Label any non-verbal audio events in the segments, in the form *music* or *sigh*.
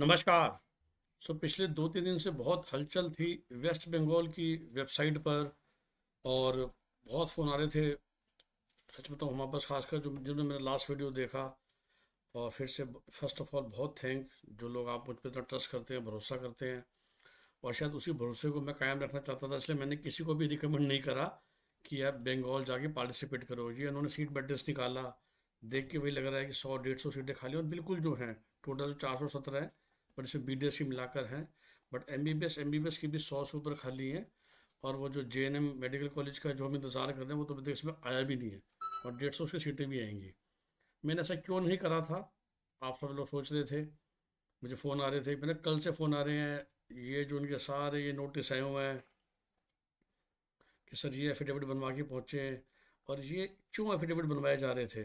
नमस्कार सो पिछले दो तीन दिन से बहुत हलचल थी वेस्ट बंगाल की वेबसाइट पर और बहुत फ़ोन आ रहे थे सच बताऊँ हमारे पास खासकर जो जिन्होंने मेरा लास्ट वीडियो देखा और फिर से फर्स्ट ऑफ ऑल बहुत थैंक जो लोग आप मुझ पर इतना ट्रस्ट करते हैं भरोसा करते हैं और शायद उसी भरोसे को मैं कायम रखना चाहता था इसलिए मैंने किसी को भी रिकमेंड नहीं करा कि आप बंगाल जाके पार्टिसिपेट करो ये उन्होंने सीट बेडेंस निकाला देख के वही लग रहा है कि सौ डेढ़ सौ सीटें खाली और बिल्कुल जो हैं टोटल जो चार सौ सत्रह हैं बट इसमें बी डी एस मिलाकर हैं but M B B S M B B S की भी सौ से ऊपर खाली हैं और वो जो J N M medical college का जो हम इंतज़ार कर रहे हैं वो तो अभी तक इसमें आया भी नहीं है और डेढ़ सौ उसकी सीटें भी आएंगी मैंने ऐसा क्यों नहीं करा था आप सब लोग सोच रहे थे मुझे फ़ोन आ रहे थे मैंने कल से फ़ोन आ रहे हैं ये जो उनके सारे ये नोटिस आए हुए हैं कि सर ये एफिडेविट बनवा के पहुँचे हैं और ये क्यों एफिडेविट बनवाए जा रहे थे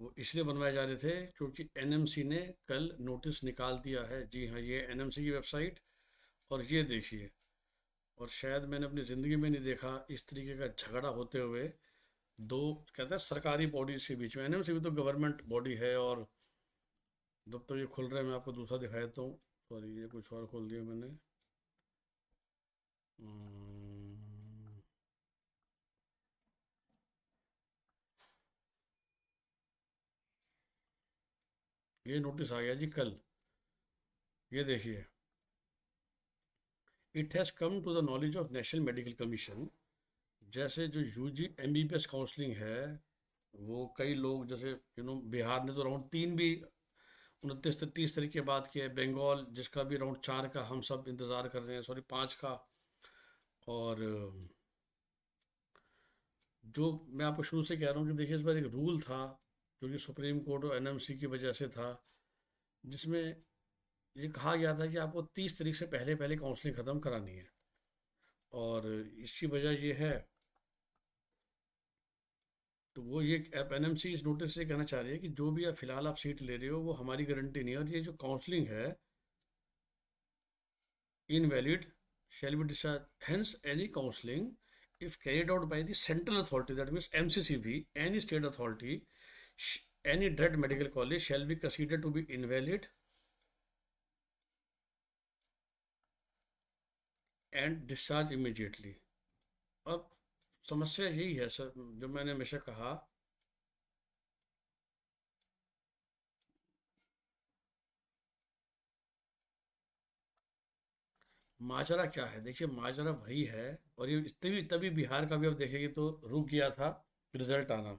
वो इसलिए बनवाए जा रहे थे क्योंकि एन ने कल नोटिस निकाल दिया है जी हाँ ये एन की वेबसाइट और ये देखिए और शायद मैंने अपनी ज़िंदगी में नहीं देखा इस तरीके का झगड़ा होते हुए दो कहते हैं सरकारी बॉडीज़ के बीच में एन भी तो गवर्नमेंट बॉडी है और जब तो ये खुल रहा है मैं आपको दूसरा दिखा देता हूँ सॉरी ये कुछ और खोल दिया मैंने हम्म। ये नोटिस आ गया जी कल ये देखिए it has come to the knowledge of national medical commission जैसे जो U G M B B S counselling है वो कई लोग जैसे यू नो बिहार ने तो राउंड तीन भी उनतीस तीस तरीके के बाद किया है बंगाल जिसका भी राउंड चार का हम सब इंतज़ार कर रहे हैं सॉरी पाँच का और जो मैं आपको शुरू से कह रहा हूँ कि देखिए इस बार एक रूल था जो कि सुप्रीम कोर्ट और एनएमसी की वजह से था जिसमें ये कहा गया था कि आपको तीस तारीख से पहले पहले काउंसलिंग ख़त्म करानी है और इसकी वजह यह है तो वो ये एन इस नोटिस से कहना चाह रही है कि जो भी आप फिलहाल आप सीट ले रहे हो वो हमारी गारंटी नहीं है और ये जो काउंसलिंग है invalid shall be discharged. Hence, any counseling, if carried out authority that means M C C MCCB, any state authority any dread medical college shall be considered to be invalid and discharge immediately अब समस्या यही है sir जो मैंने हमेशा कहा माजरा क्या है देखिए माजरा वही है और ये तभी तभी बिहार का भी अब देखेंगे तो रुक गया था रिजल्ट आना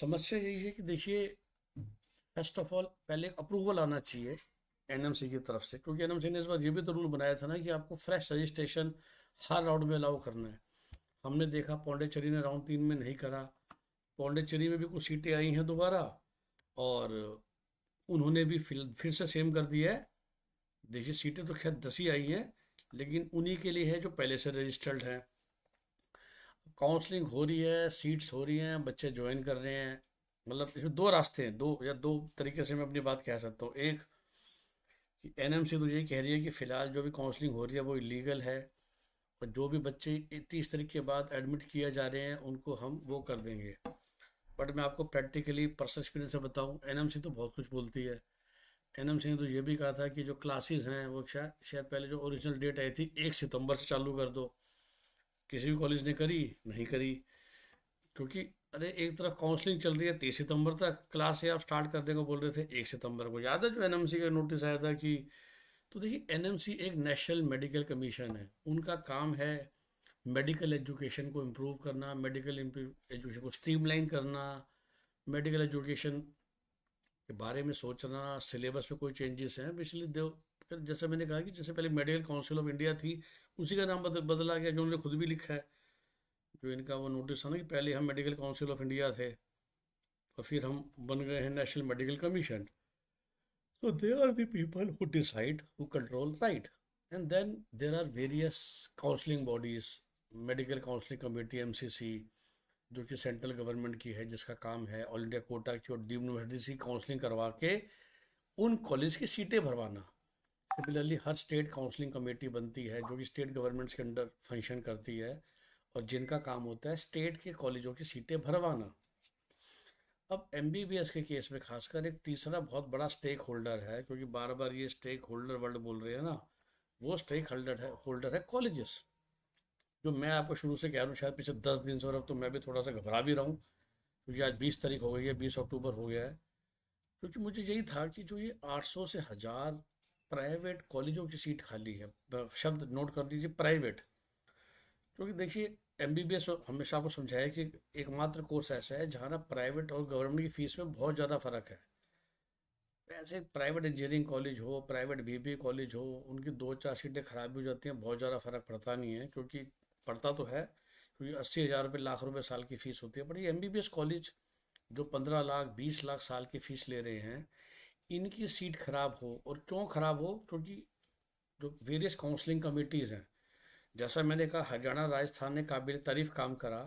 समस्या यही है कि देखिए फर्स्ट ऑफ ऑल पहले अप्रूवल आना चाहिए एनएमसी की तरफ से क्योंकि एनएमसी ने इस बार ये भी तो रूल बनाया था ना कि आपको फ्रेश रजिस्ट्रेशन हर राउंड में अलाउ करना है हमने देखा पौंडेचेरी ने राउंड तीन में नहीं करा पौंडेचेरी में भी कुछ सीटें आई हैं दोबारा और उन्होंने भी फिर से सेम कर दिया है देखिए सीटें तो खैर दस ही आई हैं लेकिन उन्हीं के लिए है जो पहले से रजिस्टर्ड हैं काउंसलिंग हो रही है सीट्स हो रही हैं बच्चे ज्वाइन कर रहे हैं मतलब इसमें दो रास्ते हैं दो या दो तरीके से मैं अपनी बात कह सकता हूँ एक एन एम सी तो ये कह रही है कि फ़िलहाल जो भी काउंसलिंग हो रही है वो इलीगल है और जो भी बच्चे तीस तरीके के बाद एडमिट किया जा रहे हैं उनको हम वो कर देंगे बट मैं आपको प्रैक्टिकली पर्सनल एक्सपीरियंस से बताऊँ एन एम सी तो बहुत कुछ बोलती है एन एम सी ने तो ये भी कहा था कि जो क्लासेस हैं वो शायद शायद पहले जो ओरिजिनल डेट आई थी एक सितंबर से चालू कर दो किसी भी कॉलेज ने करी नहीं करी क्योंकि अरे एक तरफ काउंसलिंग चल रही है तेईस सितंबर तक क्लास आप स्टार्ट करने को बोल रहे थे एक सितंबर को याद है जो एन का नोटिस आया था कि तो देखिए एन एक नेशनल मेडिकल कमीशन है उनका काम है मेडिकल एजुकेशन को इम्प्रूव करना मेडिकल एजुकेशन को स्ट्रीमलाइन करना मेडिकल एजुकेशन के बारे में सोचना सिलेबस पे कोई चेंजेस हैं इसलिए देव जैसे मैंने कहा कि जैसे पहले मेडिकल काउंसिल ऑफ इंडिया थी उसी का नाम बदल बदला गया जो उन्होंने खुद भी लिखा है जो इनका वो नोटिस था ना कि पहले हम मेडिकल काउंसिल ऑफ इंडिया थे और फिर हम बन गए हैं national medical commission So they are the people who decide, who control right. And then there are various counseling medical counselling committee M जो कि सेंट्रल गवर्नमेंट की है जिसका काम है ऑल इंडिया कोटा की और डीम यूनिवर्सिटी से काउंसलिंग करवा के उन कॉलेज की सीटें भरवाना सिमिलरली हर स्टेट काउंसलिंग कमेटी बनती है जो कि स्टेट गवर्नमेंट्स के अंडर फंक्शन करती है और जिनका काम होता है स्टेट के कॉलेजों की सीटें भरवाना अब एम के केस में खासकर एक तीसरा बहुत बड़ा स्टेक होल्डर है क्योंकि बार बार ये स्टेक होल्डर वर्ल्ड बोल रहे हैं ना वो स्टेक होल्डर है होल्डर है कॉलेजेस जो मैं आपको शुरू से कह रहा हूँ शायद पिछले दस दिन से और अब तो मैं भी थोड़ा सा घबरा भी रहा हूँ क्योंकि आज बीस तारीख हो गई है बीस अक्टूबर हो गया है क्योंकि मुझे यही था कि जो ये आठ से हज़ार प्राइवेट कॉलेजों की सीट खाली है शब्द नोट कर दीजिए प्राइवेट क्योंकि देखिए एम बी बी एस हमेशा आपको समझाया कि एकमात्र कोर्स ऐसा है जहाँ ना प्राइवेट और गवर्नमेंट की फीस में बहुत ज़्यादा फ़र्क है ऐसे प्राइवेट इंजीनियरिंग कॉलेज हो प्राइवेट बी बी कॉलेज हो उनकी दो चार सीटें खराब हो जाती हैं बहुत ज़्यादा फ़र्क पड़ता नहीं है क्योंकि पड़ता तो है क्योंकि अस्सी हज़ार रुपये लाख रुपये साल की फ़ीस होती है पर ये M B B S college जो पंद्रह लाख बीस लाख साल की फ़ीस ले रहे हैं इनकी सीट खराब हो और क्यों खराब हो क्योंकि जो वेरियस काउंसलिंग कमेटीज़ हैं जैसा मैंने कहा हरियाणा राजस्थान ने काबिल तारीफ काम करा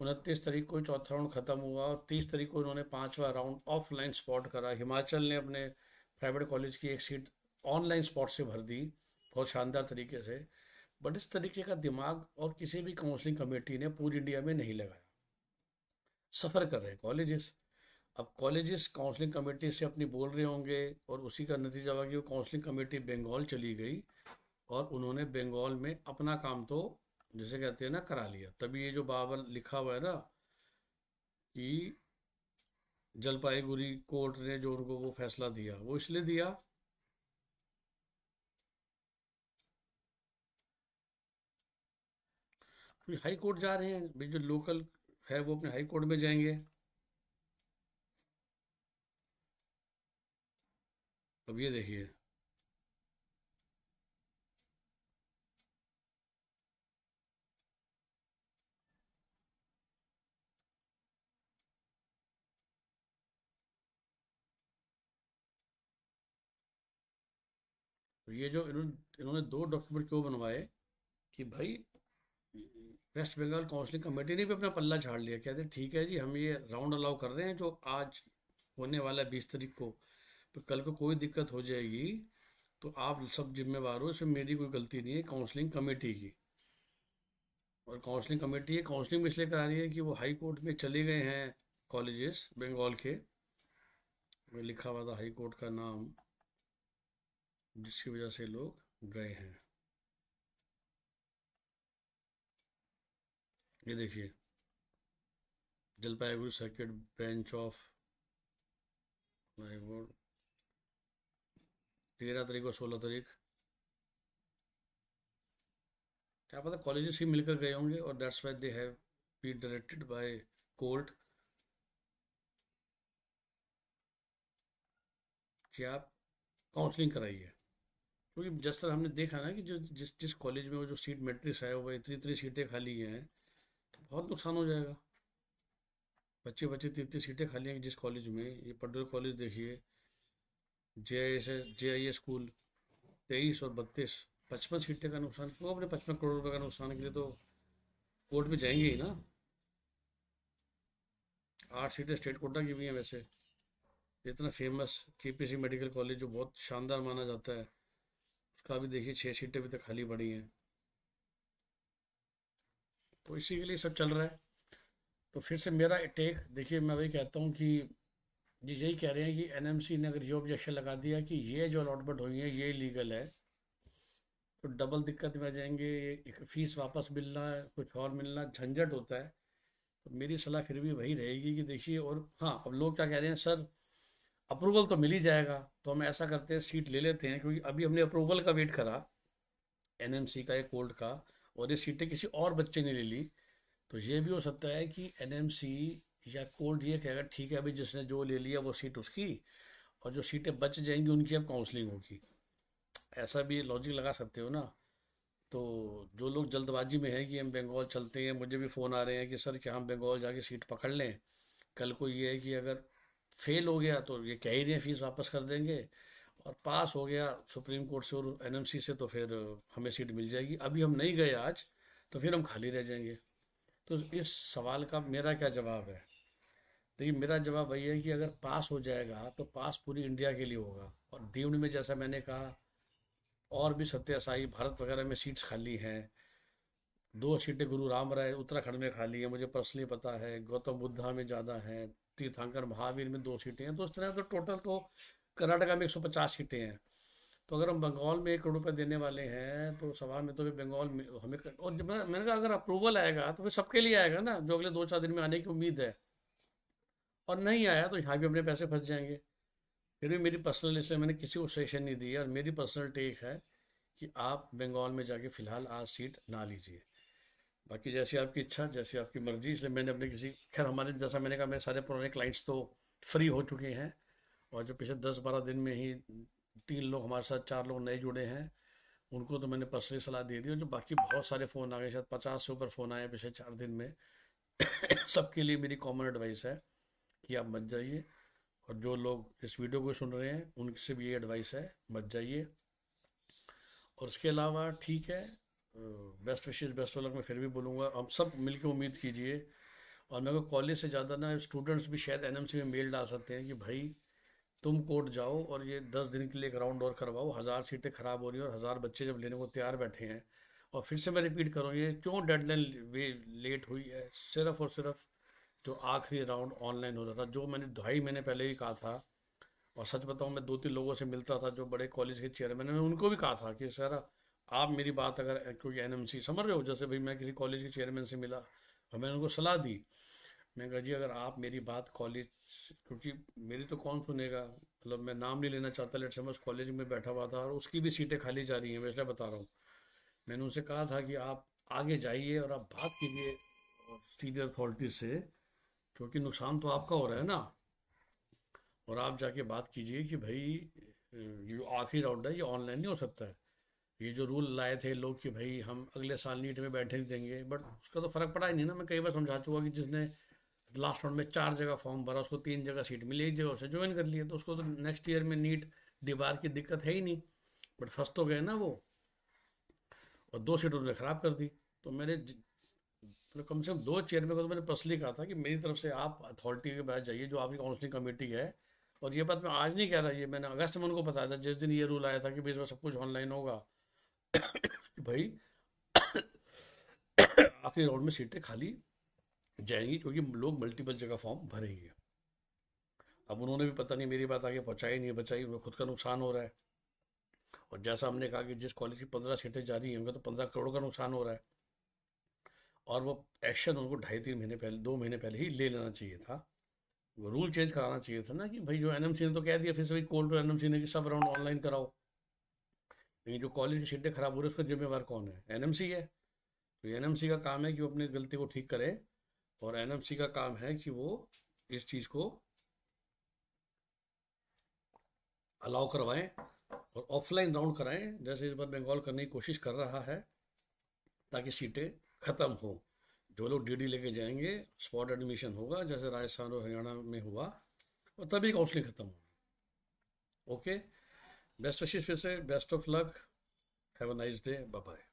उनतीस तारीख को चौथा राउंड ख़त्म हुआ और तीस तारीख को इन्होंने पाँचवा राउंड ऑफलाइन स्पॉट करा हिमाचल ने अपने प्राइवेट कॉलेज की एक सीट ऑनलाइन स्पॉट से भर दी बहुत शानदार तरीके से बट इस तरीके का दिमाग और किसी भी काउंसलिंग कमेटी ने पूरी इंडिया में नहीं लगाया सफ़र कर रहे हैं कॉलेजेस अब कॉलेजेस काउंसलिंग कमेटी से अपनी बोल रहे होंगे और उसी का नतीजा हुआ कि वो काउंसलिंग कमेटी बंगाल चली गई और उन्होंने बंगाल में अपना काम तो जैसे कहते हैं ना करा लिया तभी ये जो बाबर लिखा हुआ है ना कि जलपाईगुड़ी कोर्ट ने जो उनको वो फैसला दिया वो इसलिए दिया हाई कोर्ट जा रहे हैं जो लोकल है वो अपने हाई कोर्ट में जाएंगे अब ये देखिए तो ये जो इन्होंने इन्होंने दो डॉक्यूमेंट क्यों बनवाए कि भाई वेस्ट बंगाल काउंसलिंग कमेटी ने भी अपना पल्ला झाड़ लिया कहते ठीक है जी हम ये राउंड अलाउ कर रहे हैं जो आज होने वाला है बीस तारीख को तो कल को कोई दिक्कत हो जाएगी तो आप सब जिम्मेवार हो इसमें मेरी कोई गलती नहीं है काउंसलिंग कमेटी की और काउंसलिंग कमेटी है काउंसलिंग में इसलिए करा रही है कि वो हाई कोर्ट में चले गए हैं कॉलेजेस बंगाल के लिखा हुआ था हाई कोर्ट का नाम जिसकी वजह से लोग गए हैं ये देखिए जलपाईगुड़ी सर्किट बेंच ऑफ तेरह तारीख तो और सोलह तारीख क्या पता कॉलेजेस ही मिलकर गए होंगे और that's why they have be directed by court कि आप काउंसलिंग कराइए क्योंकि तो जिस तरह हमने देखा ना कि जो जिस जिस कॉलेज में वो जो सीट मेट्रिक्स आया हुआ इतनी इतनी सीटें खाली हैं तो बहुत नुकसान हो जाएगा बच्चे बच्चे इतनी इतनी सीटें खाली हैं जिस कॉलेज में ये पर्डोर कॉलेज देखिए जे एस जे स्कूल तेईस और बत्तीस पचपन सीटें का नुकसान क्यों अपने पचपन करोड़ रुपए का नुकसान के लिए तो कोर्ट में जाएंगे ही ना आठ सीटें स्टेट कोटा की भी हैं वैसे इतना फेमस के मेडिकल कॉलेज जो बहुत शानदार माना जाता है उसका भी देखिए छः सीटें अभी तक खाली पड़ी हैं तो इसी के लिए सब चल रहा है तो फिर से मेरा टेक देखिए मैं वही कहता हूँ कि जी यही कह रहे हैं कि एनएमसी ने अगर ये ऑब्जेक्शन लगा दिया कि ये जो अलॉटमेंट हुई है ये लीगल है तो डबल दिक्कत में आ जाएंगे एक फीस वापस मिलना कुछ और मिलना झंझट होता है तो मेरी सलाह फिर भी वही रहेगी कि देखिए और हाँ अब लोग क्या कह रहे हैं सर अप्रूवल तो मिल ही जाएगा तो हम ऐसा करते हैं सीट ले लेते हैं क्योंकि अभी हमने अप्रूवल का वेट करा सी का या कोर्ट का और ये सीटें किसी और बच्चे ने ले ली तो ये भी हो सकता है कि सी या कोर्ट ये कहेगा ठीक है अभी जिसने जो ले लिया वो सीट उसकी और जो सीटें बच जाएंगी उनकी अब काउंसलिंग होगी ऐसा भी लॉजिक लगा सकते हो ना तो जो लोग जल्दबाजी में हैं कि हम बंगाल चलते हैं मुझे भी फ़ोन आ रहे हैं कि सर क्या हम बंगाल जाके सीट पकड़ लें कल को ये है कि अगर फेल हो गया तो ये कह ही रहे हैं फीस वापस कर देंगे और पास हो गया सुप्रीम कोर्ट से और एन से तो फिर हमें सीट मिल जाएगी अभी हम नहीं गए आज तो फिर हम खाली रह जाएंगे तो इस सवाल का मेरा क्या जवाब है देखिए तो मेरा जवाब वही है कि अगर पास हो जाएगा तो पास पूरी इंडिया के लिए होगा और दीवन में जैसा मैंने कहा और भी सत्यासाई भारत वगैरह में सीट्स खाली हैं दो सीटें गुरु राम राय उत्तराखंड में खाली हैं मुझे पर्सनली पता है गौतम बुद्धा में ज़्यादा हैं तीर्थांकर महावीर में दो सीटें हैं तो इस तरह तो टोटल तो कर्नाटका में एक सीटें हैं तो अगर हम बंगाल में एक करोड़ रुपये देने वाले हैं तो सवाल में तो भी बंगाल में हमें और मैंने कहा अगर अप्रूवल आएगा तो फिर सबके लिए आएगा ना जो अगले दो चार दिन में आने की उम्मीद है और नहीं आया तो यहाँ भी अपने पैसे फंस जाएंगे फिर भी मेरी पर्सनल इसलिए मैंने किसी को सजेशन नहीं दी और मेरी पर्सनल टेक है कि आप बंगाल में जाके फिलहाल आज सीट ना लीजिए बाकी जैसी आपकी इच्छा जैसी आपकी मर्जी इसलिए मैंने अपने किसी खैर हमारे जैसा मैंने कहा मेरे सारे पुराने क्लाइंट्स तो फ्री हो चुके हैं और जो पिछले दस बारह दिन में ही तीन लोग हमारे साथ चार लोग नए जुड़े हैं उनको तो मैंने पर्सनली सलाह दे दी और जो बाकी बहुत सारे फ़ोन आ गए शायद पचास से ऊपर फ़ोन आए पिछले चार दिन में *coughs* सबके लिए मेरी कॉमन एडवाइस है कि आप मत जाइए और जो लोग इस वीडियो को सुन रहे हैं उनसे भी ये एडवाइस है मत जाइए और इसके अलावा ठीक है बेस्ट विशेष बेस्ट ऑफ मैं फिर भी बोलूँगा आप सब मिलकर उम्मीद कीजिए और मेरे को कॉलेज से ज़्यादा ना स्टूडेंट्स भी शायद एन में मेल डाल सकते हैं कि भाई तुम कोर्ट जाओ और ये दस दिन के लिए एक राउंड और करवाओ हज़ार सीटें ख़राब हो रही हैं और हज़ार बच्चे जब लेने को तैयार बैठे हैं और फिर से मैं रिपीट करूँ ये क्यों डेडलाइन वे लेट हुई है सिर्फ और सिर्फ जो आखिरी राउंड ऑनलाइन हो रहा था जो मैंने ढाई महीने पहले ही कहा था और सच बताऊँ मैं दो तीन लोगों से मिलता था जो बड़े कॉलेज के चेयरमैन हैं उनको भी कहा था कि सर आप मेरी बात अगर क्योंकि एन समझ रहे हो जैसे भाई मैं किसी कॉलेज के चेयरमैन से मिला और मैंने उनको सलाह दी मैं कहा जी अगर आप मेरी बात कॉलेज क्योंकि मेरी तो कौन सुनेगा मतलब मैं नाम नहीं लेना चाहता लेट समझ कॉलेज में बैठा हुआ था और उसकी भी सीटें खाली जा रही हैं मैं इसलिए बता रहा हूँ मैंने उनसे कहा था कि आप आगे जाइए और आप बात कीजिए सीनियर अथॉरिटी से क्योंकि नुकसान तो आपका हो रहा है ना और आप जाके बात कीजिए कि भाई ये आखिरी राउंड है ये ऑनलाइन नहीं हो सकता है ये जो रूल लाए थे लोग कि भाई हम अगले साल नीट में बैठे नहीं देंगे बट उसका तो फर्क पड़ा ही नहीं ना मैं कई बार समझा चुका कि जिसने लास्ट राउंड में चार जगह फॉर्म भरा उसको तीन जगह सीट मिली एक जगह उसे ज्वाइन कर लिया तो उसको तो नेक्स्ट ईयर में नीट डिबार की दिक्कत है ही नहीं बट फंस तो गए ना वो और दो सीट उन्होंने ख़राब कर दी तो मेरे उसमें कम से कम दो चेयरमैन को तो मैंने पर्सनली कहा था कि मेरी तरफ से आप अथॉरिटी के पास जाइए जो आपकी काउंसलिंग कमेटी है और ये बात मैं आज नहीं कह रहा ये मैंने अगस्त में उनको बताया था जिस दिन ये रूल आया था कि भाई सब कुछ ऑनलाइन होगा भाई आखिरी राउंड में सीटें खाली जाएंगी क्योंकि लोग मल्टीपल जगह फॉर्म भरेंगे अब उन्होंने भी पता नहीं मेरी बात आगे पहुँचाई नहीं बचाई उनको खुद का नुकसान हो रहा है और जैसा हमने कहा कि जिस कॉलेज की पंद्रह सीटें जा रही हैं उनका तो पंद्रह करोड़ का नुकसान हो रहा है और वो एक्शन उनको ढाई तीन महीने पहले दो महीने पहले ही ले लेना चाहिए था वो रूल चेंज कराना चाहिए था ना कि भाई जो एनएमसी ने तो कह दिया फिर से भाई कॉल टू एनएमसी ने कि सब राउंड ऑनलाइन कराओ लेकिन जो कॉलेज की सीटें खराब हो रही है उसका जिम्मेवार कौन है एनएमसी है तो एनएमसी का काम है कि वो अपनी गलती को ठीक करे और एनएमसी का काम है कि वो इस चीज़ को अलाउ करवाएं और ऑफलाइन राउंड कराएं जैसे इस बार बंगाल करने की कोशिश कर रहा है ताकि सीटें ख़त्म हो जो लोग डीडी लेके जाएंगे स्पॉट एडमिशन होगा जैसे राजस्थान और हरियाणा में हुआ और तभी काउंसलिंग ख़त्म होगी ओके बेस्ट विशेष फिर से best of luck have a nice day bye